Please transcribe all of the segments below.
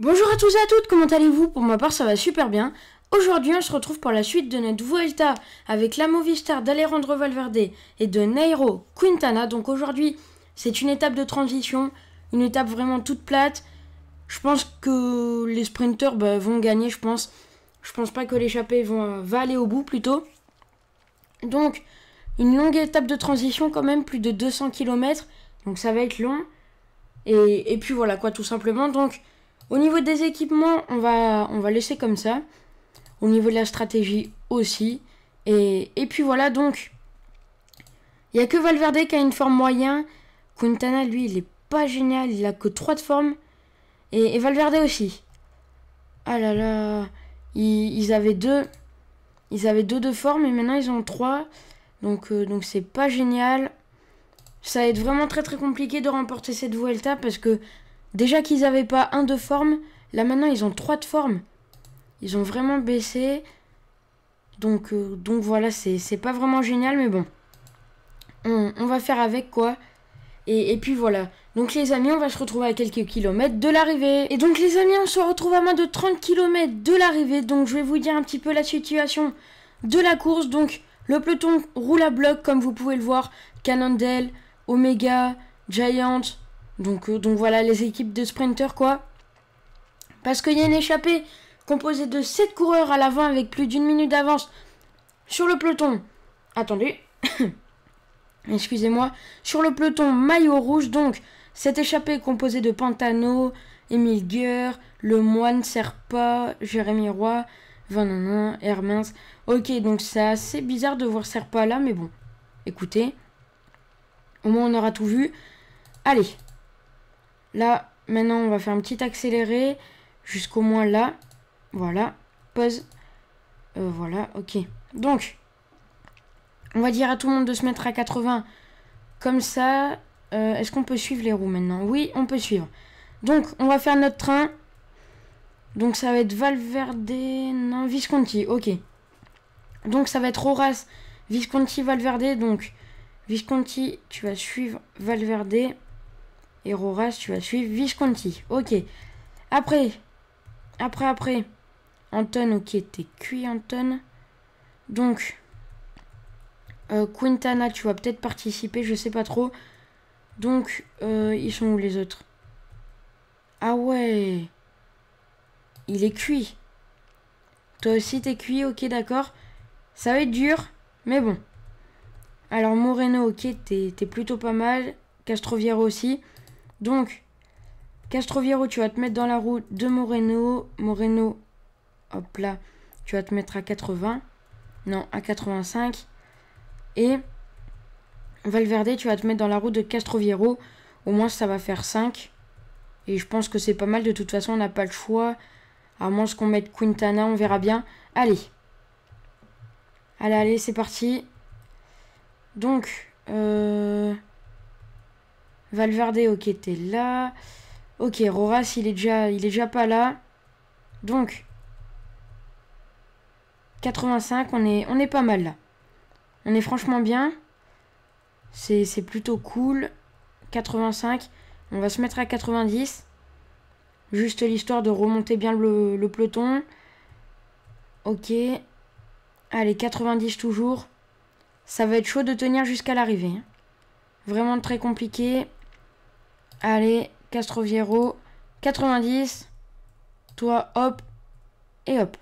Bonjour à tous et à toutes, comment allez-vous Pour ma part ça va super bien. Aujourd'hui on se retrouve pour la suite de notre Vuelta avec la Movistar d'Alejandro Valverde et de Nairo Quintana. Donc aujourd'hui c'est une étape de transition, une étape vraiment toute plate. Je pense que les sprinters bah, vont gagner, je pense. Je pense pas que l'échappée va, euh, va aller au bout plutôt. Donc une longue étape de transition quand même, plus de 200 km. Donc ça va être long. Et, et puis voilà quoi tout simplement. Donc au niveau des équipements, on va, on va laisser comme ça. Au niveau de la stratégie aussi. Et, puis voilà, donc, il n'y a que Valverde qui a une forme moyenne. Quintana, lui, il est pas génial. Il a que 3 de forme. Et, Valverde aussi. Ah là là. Ils, avaient deux. Ils avaient deux de forme et maintenant ils ont trois. Donc euh, donc c'est pas génial. Ça va être vraiment très très compliqué de remporter cette Vuelta parce que Déjà qu'ils n'avaient pas un de forme, là maintenant ils ont trois de forme. Ils ont vraiment baissé. Donc, euh, donc voilà, c'est pas vraiment génial, mais bon. On, va faire avec quoi. Et, puis voilà. Donc les amis, on va se retrouver à quelques kilomètres de l'arrivée. Et donc les amis, on se retrouve à moins de 30 km de l'arrivée. Donc je vais vous dire un petit peu la situation de la course. Donc le peloton roule à bloc, comme vous pouvez le voir. Cannondale, Omega, Giant, euh, donc, voilà les équipes de sprinteurs quoi. Parce qu'il y a une échappée composée de 7 coureurs à l'avant avec plus d'une minute d'avance sur le peloton. Attendez. Excusez-moi. Sur le peloton maillot rouge donc. Cette échappée est composée de Pantano, Emile Guerre, Le Moine, Serpa, Jérémy Roy, Vananen, Hermins. Ok, donc c'est assez bizarre de voir Serpa là, mais bon. Écoutez. Au moins on aura tout vu. Allez, Là, maintenant, on va faire un petit accéléré jusqu'au moins là. Voilà, pause. Euh, voilà, ok. Donc, on va dire à tout le monde de se mettre à 80. Comme ça, euh, est-ce qu'on peut suivre les roues maintenant Oui, on peut suivre. Donc, on va faire notre train. Donc, ça va être Valverde, non, Visconti, ok. Donc, ça va être Horace, Visconti, Valverde. Donc, Visconti, tu vas suivre Valverde. Et tu vas suivre Visconti. Ok. Après. Après, après. Anton, ok, t'es cuit, Anton. Donc. Euh, Quintana, tu vas peut-être participer, je sais pas trop. Donc, euh, ils sont où les autres Ah ouais. Il est cuit. Toi aussi, t'es cuit, ok, d'accord. Ça va être dur, mais bon. Alors, Moreno, ok, t'es plutôt pas mal. Castroviero aussi. Donc, Castroviero, tu vas te mettre dans la roue de Moreno. Moreno, hop là, tu vas te mettre à 80. Non, à 85. Et Valverde, tu vas te mettre dans la roue de Castroviero. Au moins, ça va faire 5. Et je pense que c'est pas mal. De toute façon, on n'a pas le choix. À moins qu'on mette Quintana, on verra bien. Allez. Allez, allez, c'est parti. Donc, euh... Valverde, ok, t'es là. Ok, Roras, il est déjà, il est déjà pas là. Donc, 85, on est, on est pas mal là. On est franchement bien. C'est plutôt cool. 85, on va se mettre à 90. Juste l'histoire de remonter bien le, le peloton. Ok. Allez, 90 toujours. Ça va être chaud de tenir jusqu'à l'arrivée. Hein. Vraiment très compliqué. Allez, Castroviero. 90. Toi, hop. Et hop.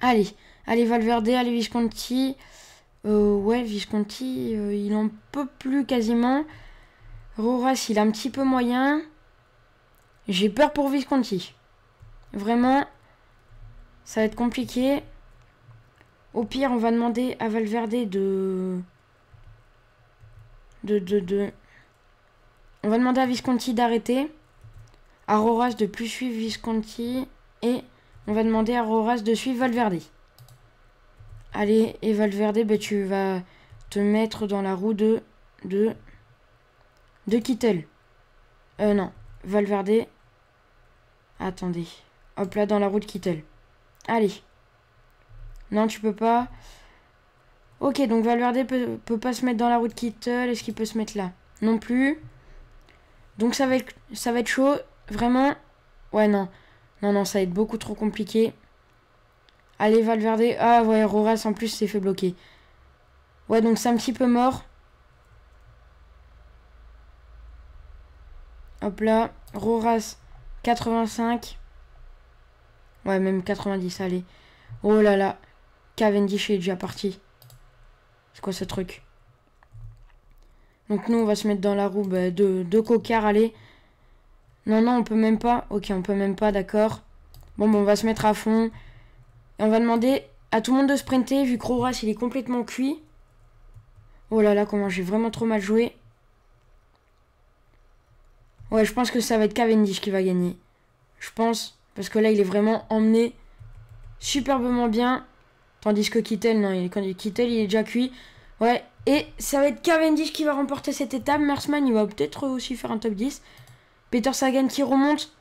Allez. Allez, Valverde. Allez, Visconti. Euh, ouais, Visconti, euh, il en peut plus quasiment. Roras, il a un petit peu moyen. J'ai peur pour Visconti. Vraiment, ça va être compliqué. Au pire, on va demander à Valverde de... De, de, de... On va demander à Visconti d'arrêter. À de plus suivre Visconti. Et on va demander à Roras de suivre Valverde. Allez, et Valverde, bah, tu vas te mettre dans la roue de... De... De Kittel. Euh, non. Valverde. Attendez. Hop là, dans la roue de Kittel. Allez. Non, tu peux pas. Ok, donc Valverde peut, peut pas se mettre dans la roue de Kittel. Est-ce qu'il peut se mettre là Non plus. Donc ça va être, ça va être chaud. Vraiment. Ouais, non. Non, non, ça va être beaucoup trop compliqué. Allez, Valverde. Ah ouais, Roras en plus s'est fait bloquer. Ouais, donc c'est un petit peu mort. Hop là. Roras, 85. Ouais, même 90, allez. Oh là là. Cavendish est déjà parti. C'est quoi ce truc donc nous, on va se mettre dans la roue bah, de, de allez. Non, non, on peut même pas. Ok, on peut même pas, d'accord. Bon, bon, bah, on va se mettre à fond. Et on va demander à tout le monde de sprinter, vu que s'il il est complètement cuit. Oh là là, comment j'ai vraiment trop mal joué. Ouais, je pense que ça va être Cavendish qui va gagner. Je pense, parce que là, il est vraiment emmené superbement bien. Tandis que Kittel, non, quand il, Kittel, il est déjà cuit. Ouais, et ça va être Cavendish qui va remporter cette étape. Mersman, il va peut-être aussi faire un top 10. Peter Sagan qui remonte.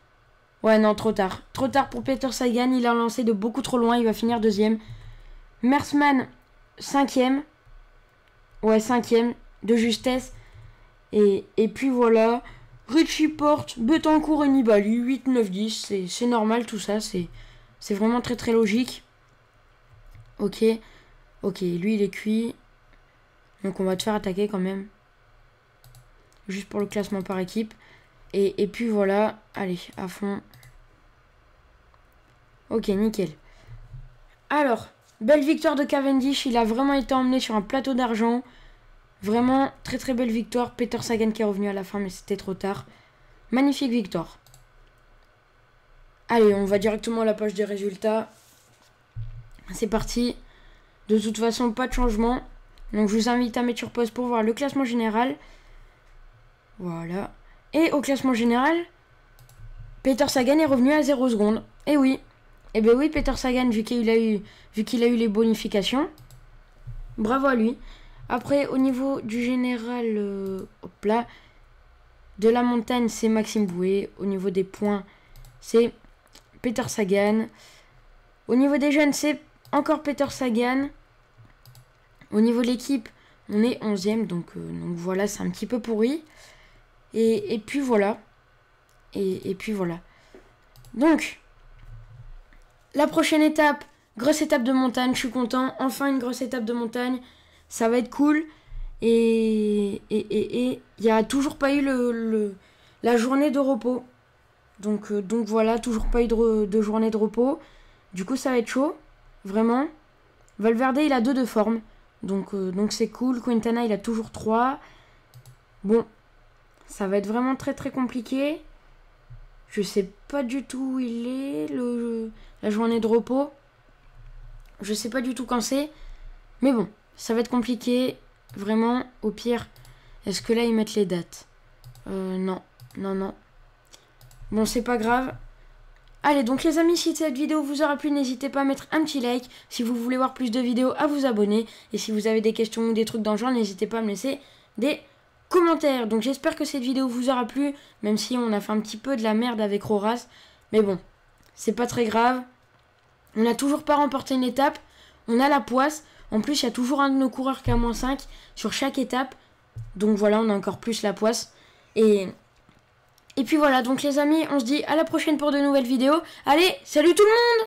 Ouais, non, trop tard. Trop tard pour Peter Sagan. Il a lancé de beaucoup trop loin. Il va finir deuxième. Mersman, cinquième. Ouais, cinquième. De justesse. Et, et puis voilà. Richie Porte, Betancourt et Nibali. 8, 9, 10. C'est normal tout ça. C'est vraiment très très logique. Ok. Ok, lui il est cuit. Donc on va te faire attaquer quand même. Juste pour le classement par équipe. Et, puis voilà, allez, à fond. Ok, nickel. Alors, belle victoire de Cavendish. Il a vraiment été emmené sur un plateau d'argent. Vraiment, très très belle victoire. Peter Sagan qui est revenu à la fin, mais c'était trop tard. Magnifique victoire. Allez, on va directement à la page des résultats. C'est parti. De toute façon, pas de changement. Donc je vous invite à mettre sur pause pour voir le classement général. Voilà. Et au classement général, Peter Sagan est revenu à 0 secondes. Et eh oui. Et eh bien oui, Peter Sagan, vu qu'il a eu, vu qu'il a eu les bonifications. Bravo à lui. Après, au niveau du général, euh, hop là, de la montagne, c'est Maxime Boué. Au niveau des points, c'est Peter Sagan. Au niveau des jeunes, c'est encore Peter Sagan. Au niveau de l'équipe, on est 11ème, donc, euh, donc voilà, c'est un petit peu pourri. Et, et puis voilà. Et, et, puis voilà. Donc, la prochaine étape, grosse étape de montagne, je suis content. Enfin une grosse étape de montagne, ça va être cool. Et il et, n'y a toujours pas eu le, la journée de repos. Donc, euh, donc voilà, toujours pas eu de, journée de repos. Du coup, ça va être chaud, vraiment. Valverde, il a deux de forme. Euh, donc c'est cool. Quintana, il a toujours 3. Bon, ça va être vraiment très très compliqué. Je sais pas du tout où il est, le, la journée de repos. Je sais pas du tout quand c'est. Mais bon, ça va être compliqué. Vraiment, au pire. Est-ce que là, ils mettent les dates euh, Non, non, non. Bon, c'est pas grave. Allez donc les amis, si cette vidéo vous aura plu, n'hésitez pas à mettre un petit like. Si vous voulez voir plus de vidéos, à vous abonner. Et si vous avez des questions ou des trucs dans genre, n'hésitez pas à me laisser des commentaires. Donc j'espère que cette vidéo vous aura plu, même si on a fait un petit peu de la merde avec Rorace. Mais bon, c'est pas très grave. On n'a toujours pas remporté une étape. On a la poisse. En plus, il y a toujours un de nos coureurs qui a moins 5 sur chaque étape. Donc voilà, on a encore plus la poisse. Et et puis voilà, donc les amis, on se dit à la prochaine pour de nouvelles vidéos. Allez, salut tout le monde